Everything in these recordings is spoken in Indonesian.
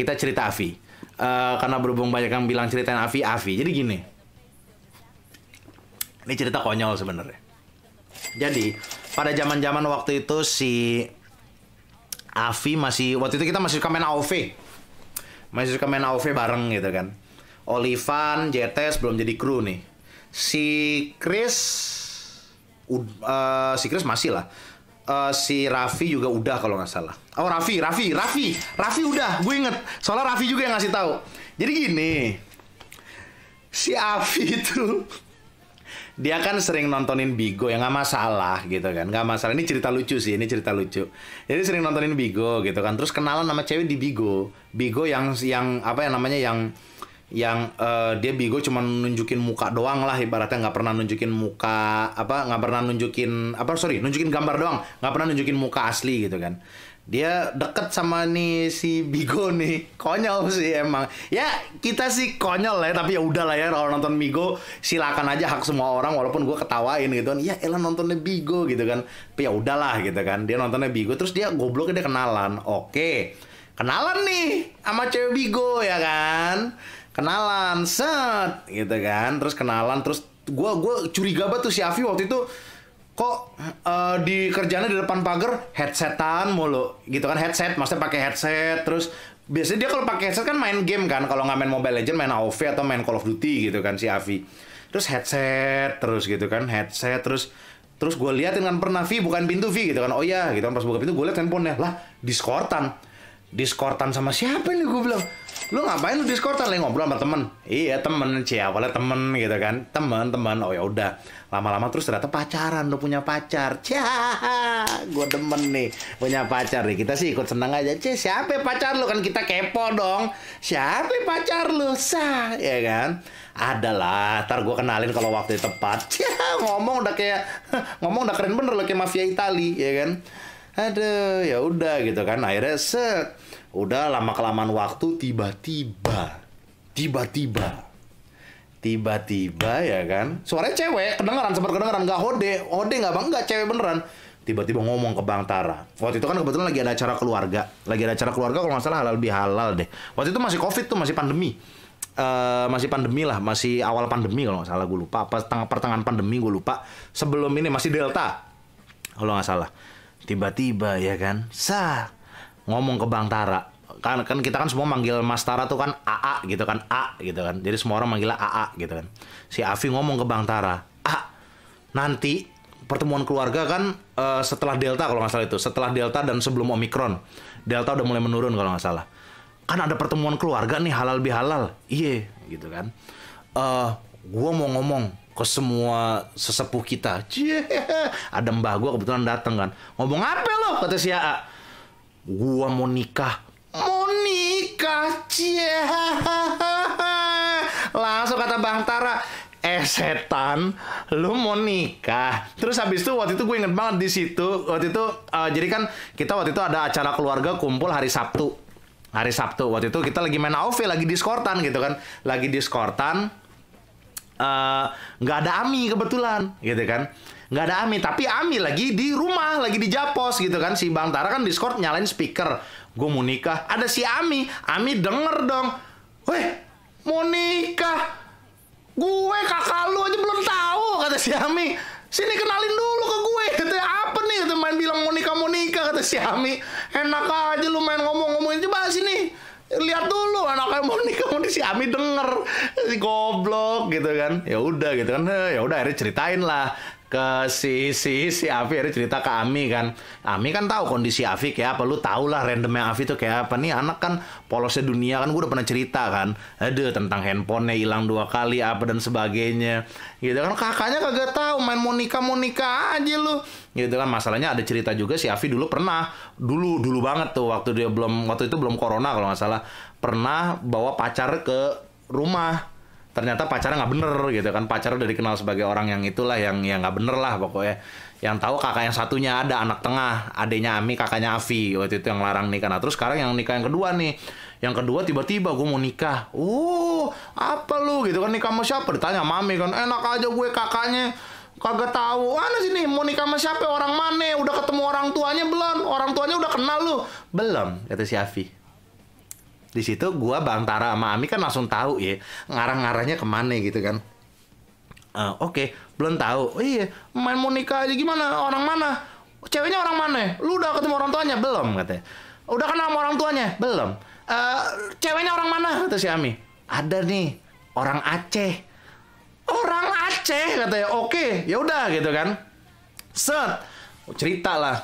kita cerita Avi. Uh, eh, karena berhubung banyak yang bilang ceritain Avi, Avi. Jadi gini. Ini cerita konyol sebenarnya. Jadi, pada zaman-zaman waktu itu si Avi masih waktu itu kita masih suka main AOV. Masih suka main AOV bareng gitu kan. Olivan, JTS belum jadi kru nih. Si Chris uh, si Chris masih lah uh, si Raffi juga udah kalau nggak salah. Oh Raffi, Raffi, Raffi, Raffi udah, gue inget. Soalnya Raffi juga yang ngasih tahu. Jadi gini, si Afi itu dia kan sering nontonin Bigo yang nggak masalah gitu kan nggak masalah ini cerita lucu sih ini cerita lucu jadi sering nontonin Bigo gitu kan terus kenalan sama cewek di Bigo Bigo yang yang apa ya namanya yang yang uh, dia Bigo cuma nunjukin muka doang lah ibaratnya nggak pernah nunjukin muka apa nggak pernah nunjukin apa sorry nunjukin gambar doang nggak pernah nunjukin muka asli gitu kan dia deket sama nih si Bigo nih konyol sih emang ya kita sih konyol ya tapi ya udahlah ya kalau nonton Bigo silakan aja hak semua orang walaupun gue ketawain gitu kan ya Ella nontonnya Bigo gitu kan tapi ya udahlah gitu kan dia nontonnya Bigo terus dia gobloknya dia kenalan oke kenalan nih sama cewek Bigo ya kan kenalan set gitu kan terus kenalan terus gue gua curiga banget tuh si Avi waktu itu kok uh, di kerjanya di depan pagar headsetan mulu gitu kan headset maksudnya pakai headset terus biasanya dia kalau pakai headset kan main game kan kalau nggak main Mobile Legend main AoV atau main Call of Duty gitu kan si Avi terus headset terus gitu kan headset terus terus gue liatin kan pernah Vi bukan pintu Vi gitu kan oh iya, gitu kan pas buka pintu gue liat handphonenya lah diskortan diskortan sama siapa nih gue bilang lu ngapain lu discordan lagi ngobrol sama temen iya temen sih awalnya temen gitu kan temen temen oh ya udah lama-lama terus ternyata pacaran lu punya pacar cah gue demen nih punya pacar nih kita sih ikut seneng aja cih siapa pacar lu kan kita kepo dong siapa pacar lu sah ya kan adalah tar gue kenalin kalau waktu tepat cah ngomong udah kayak ngomong udah keren bener loh kayak mafia Itali ya kan aduh ya udah gitu kan akhirnya set udah lama kelamaan waktu tiba-tiba tiba-tiba tiba-tiba ya kan suaranya cewek kedengaran sempat kedengaran nggak hode hode nggak bang nggak cewek beneran tiba-tiba ngomong ke Bang Tara. Waktu itu kan kebetulan lagi ada acara keluarga, lagi ada acara keluarga kalau nggak salah halal deh. Waktu itu masih covid tuh masih pandemi, uh, masih pandemi lah, masih awal pandemi kalau nggak salah gue lupa, apa tengah pertengahan pandemi gue lupa. Sebelum ini masih delta, kalau nggak salah. Tiba-tiba ya kan, Sak ngomong ke Bang Tara kan kan kita kan semua manggil Mas Tara tuh kan AA gitu kan A gitu kan jadi semua orang manggilnya AA gitu kan si Avi ngomong ke Bang Tara ah nanti pertemuan keluarga kan uh, setelah Delta kalau nggak salah itu setelah Delta dan sebelum Omikron Delta udah mulai menurun kalau nggak salah kan ada pertemuan keluarga nih halal bihalal iye gitu kan uh, eh, gue mau ngomong ke semua sesepuh kita Cie, ada mbah gue kebetulan dateng kan ngomong apa lo kata si AA gua mau nikah mau nikah cie langsung kata bang Tara eh setan lu mau nikah terus habis itu waktu itu gue inget banget di situ waktu itu uh, jadi kan kita waktu itu ada acara keluarga kumpul hari Sabtu hari Sabtu waktu itu kita lagi main AOV lagi diskortan gitu kan lagi diskortan eh, nggak uh, ada Ami kebetulan gitu kan nggak ada Ami tapi Ami lagi di rumah lagi di Japos gitu kan si Bang Tara kan Discord nyalain speaker gue mau nikah ada si Ami Ami denger dong weh mau nikah gue kakak lu aja belum tahu kata si Ami sini kenalin dulu ke gue kata apa nih kata main bilang mau nikah mau nikah kata si Ami enak aja lu main ngomong-ngomongin coba sini lihat dulu anaknya mau nikah mau si Ami denger si goblok gitu kan ya udah gitu kan ya udah akhirnya ceritain lah ke si si si Avi ada cerita ke Ami kan Ami kan tahu kondisi Avi kayak apa lu tau lah randomnya Avi tuh kayak apa nih anak kan polosnya dunia kan gue udah pernah cerita kan ada tentang handphonenya hilang dua kali apa dan sebagainya gitu kan kakaknya kagak tahu main Monica Monica aja lu gitu kan masalahnya ada cerita juga si Avi dulu pernah dulu dulu banget tuh waktu dia belum waktu itu belum corona kalau nggak salah pernah bawa pacar ke rumah ternyata pacarnya nggak bener gitu kan pacar udah dikenal sebagai orang yang itulah yang yang nggak bener lah pokoknya yang tahu kakak yang satunya ada anak tengah adiknya Ami kakaknya Avi waktu itu yang larang nikah nah terus sekarang yang nikah yang kedua nih yang kedua tiba-tiba gue mau nikah uh apa lu gitu kan nikah sama siapa ditanya mami kan enak aja gue kakaknya kagak tahu mana sih nih mau nikah sama siapa orang mana udah ketemu orang tuanya belum orang tuanya udah kenal lu belum kata si Avi di situ gua Tara sama Ami kan langsung tahu ya ngarang-ngarangnya kemana gitu kan uh, oke okay, belum tahu oh, iya main mau nikah aja gimana orang mana ceweknya orang mana lu udah ketemu orang tuanya belum katanya udah kenal sama orang tuanya belum uh, ceweknya orang mana kata si Ami ada nih orang Aceh orang Aceh katanya oke okay, ya udah gitu kan set cerita lah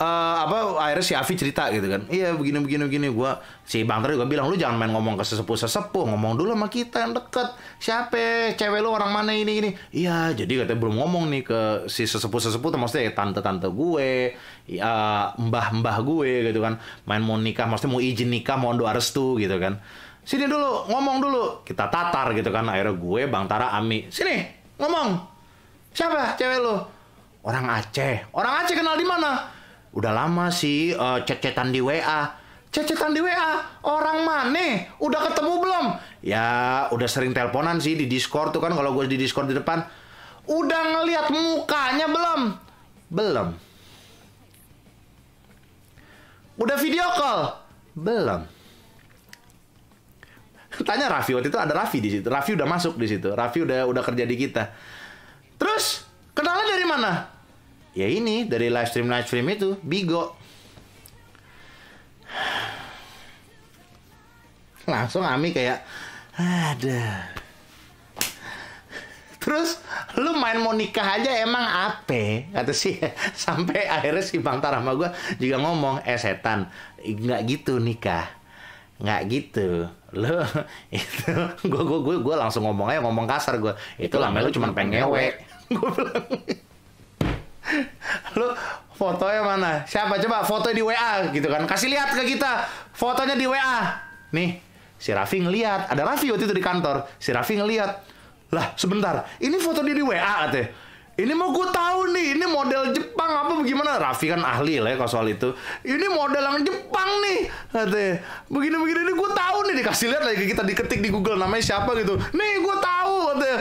uh, apa akhirnya si Avi cerita gitu kan iya begini begini begini gue si Bang Tri juga bilang lu jangan main ngomong ke sesepuh sesepuh ngomong dulu sama kita yang deket siapa cewek lu orang mana ini ini iya jadi katanya belum ngomong nih ke si sesepuh sesepuh maksudnya ya, tante tante gue ya, mbah mbah gue gitu kan main mau nikah maksudnya mau izin nikah mau doa restu gitu kan sini dulu ngomong dulu kita tatar gitu kan akhirnya gue Bang Tara Ami sini ngomong siapa cewek lu orang Aceh orang Aceh kenal di mana Udah lama sih uh, cecetan di WA. Cecetan di WA, orang mana? Udah ketemu belum? Ya, udah sering teleponan sih di Discord tuh kan kalau gue di Discord di depan. Udah ngeliat mukanya belum? Belum. Udah video call? Belum. Tanya Raffi waktu itu ada Raffi di situ. Raffi udah masuk di situ. Raffi udah udah kerja di kita. Terus kenalnya dari mana? ya ini dari live stream live stream itu Bigo langsung Ami kayak ada terus lu main mau nikah aja emang ape kata sih sampai akhirnya si Bang Tarama gue juga ngomong eh setan nggak gitu nikah nggak gitu lo itu gue gue gue langsung ngomong aja ngomong kasar gue itu, lama lu cuma pengen ngewe gue bilang lu fotonya mana siapa coba foto di WA gitu kan kasih lihat ke kita fotonya di WA nih si Raffi ngeliat ada Raffi waktu itu di kantor si Raffi ngeliat lah sebentar ini foto dia di WA katanya ini mau gue tahu nih, ini model Jepang apa bagaimana? Raffi kan ahli lah ya soal itu. Ini model yang Jepang nih, katanya. Begini-begini ini gue tahu nih, dikasih lihat lagi kita diketik di Google namanya siapa gitu. Nih gue tahu, katanya.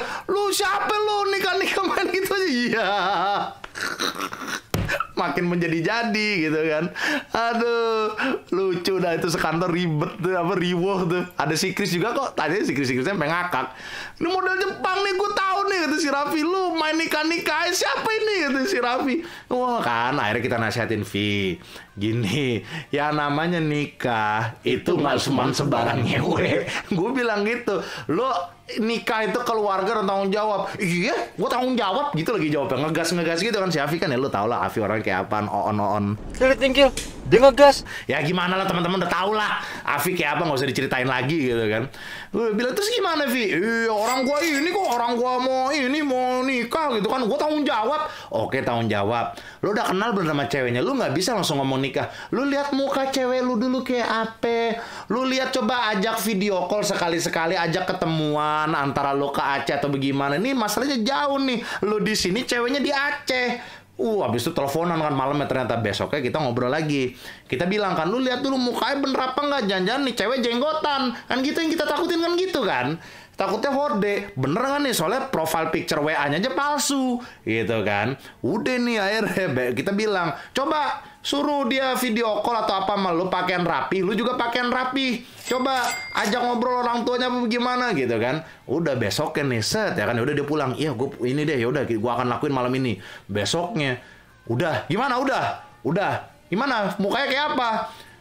makin menjadi jadi gitu kan aduh lu lucu dah itu sekantor ribet tuh apa riwoh tuh ada si Chris juga kok tadi si Chris si Chrisnya mengakak ini model Jepang nih gue tahu nih kata si Raffi lu main nikah nikah siapa ini kata si Raffi wah kan akhirnya kita nasihatin Vi gini ya namanya nikah itu nggak cuma sebarang nyewe gue bilang gitu lo nikah itu keluarga dan tanggung jawab iya gue tanggung jawab gitu lagi jawabnya ngegas ngegas gitu kan si Afi kan ya lo tau lah Afi orang kayak apaan on on, on. Kredit, dia ngegas ya gimana lah teman-teman udah tau lah Afi kayak apa nggak usah diceritain lagi gitu kan gue bilang terus gimana Vi iya orang gua ini kok orang gua mau ini mau nikah gitu kan gua tanggung jawab oke tanggung jawab lu udah kenal belum sama ceweknya lu nggak bisa langsung ngomong nikah lu lihat muka cewek lu dulu kayak apa lu lihat coba ajak video call sekali-sekali ajak ketemuan antara lu ke Aceh atau bagaimana ini masalahnya jauh nih lu di sini ceweknya di Aceh Uh, habis itu teleponan kan malamnya ternyata besoknya kita ngobrol lagi. Kita bilang kan, lu lihat dulu mukanya bener apa nggak? Jangan-jangan nih cewek jenggotan. Kan gitu yang kita takutin kan gitu kan. Takutnya horde. Bener kan nih? Soalnya profile picture WA-nya aja palsu. Gitu kan. Udah nih akhirnya kita bilang, coba suruh dia video call atau apa malu pakaian rapi lu juga pakaian rapi coba ajak ngobrol orang tuanya bagaimana gitu kan udah besoknya nih set ya kan ya udah dia pulang iya gue ini deh ya udah gue akan lakuin malam ini besoknya udah gimana udah udah gimana mukanya kayak apa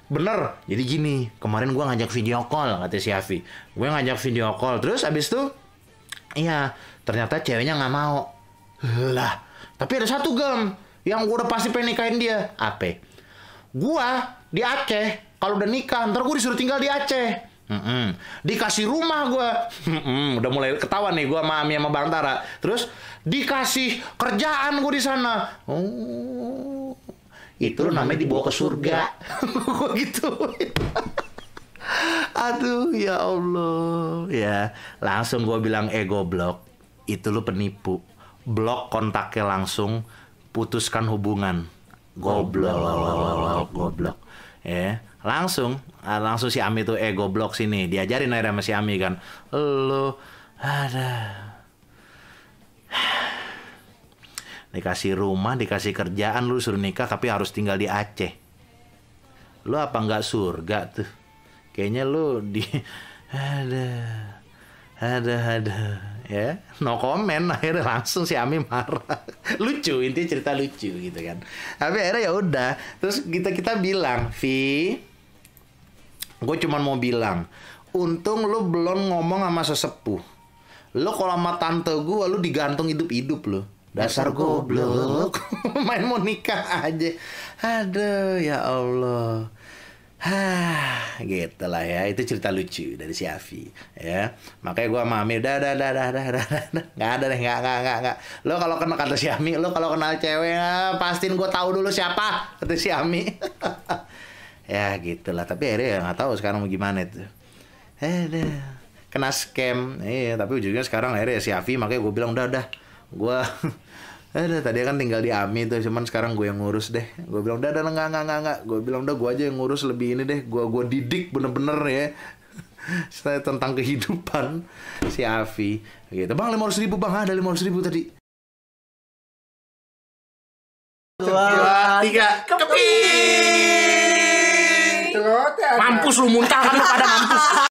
Bener, jadi gini, kemarin gue ngajak video call, kata si Afi. Gue ngajak video call, terus abis itu, iya, ternyata ceweknya nggak mau. Lah, tapi ada satu gem, yang gue udah pasti pengen nikahin dia apa gue di Aceh kalau udah nikah ntar gue disuruh tinggal di Aceh Mm-mm. dikasih rumah gue udah mulai ketawa nih gue sama Ami sama Bang Tara terus dikasih kerjaan gue di sana oh, itu namanya dibawa ke surga gitu aduh ya Allah ya langsung gue bilang ego eh, blok. itu lu penipu blok kontaknya langsung putuskan hubungan goblok goblok goblok, ya langsung ah, langsung si Ami tuh eh goblok sini diajarin akhirnya sama si Ami kan lo ada dikasih rumah dikasih kerjaan lu suruh nikah tapi harus tinggal di Aceh lu apa nggak surga tuh kayaknya lu di ada ada ada ya no comment akhirnya langsung si Ami marah lucu intinya cerita lucu gitu kan tapi akhirnya ya udah terus kita kita bilang Vi gue cuman mau bilang untung lu belum ngomong sama sesepuh lu kalau sama tante gue lu digantung hidup hidup lo dasar goblok main mau nikah aja aduh ya Allah Hah, gitu lah ya. Itu cerita lucu dari si Avi, ya. Makanya gua mami dah, dah, dah, dah, dah, dah. nggak ada deh, nggak nggak nggak nggak. Lo kalau kenal kata si Ami, lo kalau kenal cewek, nah, pastiin gua tahu dulu siapa kata si Ami. ya gitulah. Tapi akhirnya ya nggak tahu sekarang mau gimana itu. Eh, deh. kena scam. Iya, tapi ujungnya sekarang akhirnya si Avi, makanya gua bilang dah, dah. gua ada eh, tadi kan tinggal di Ami tuh cuman sekarang gue yang ngurus deh gue bilang udah udah enggak enggak enggak enggak gue bilang udah gue aja yang ngurus lebih ini deh gue gue didik bener-bener ya saya tentang kehidupan si Avi gitu bang lima ratus ribu bang ada lima ratus ribu tadi dua tiga keping mampus lu muntah kan pada mampus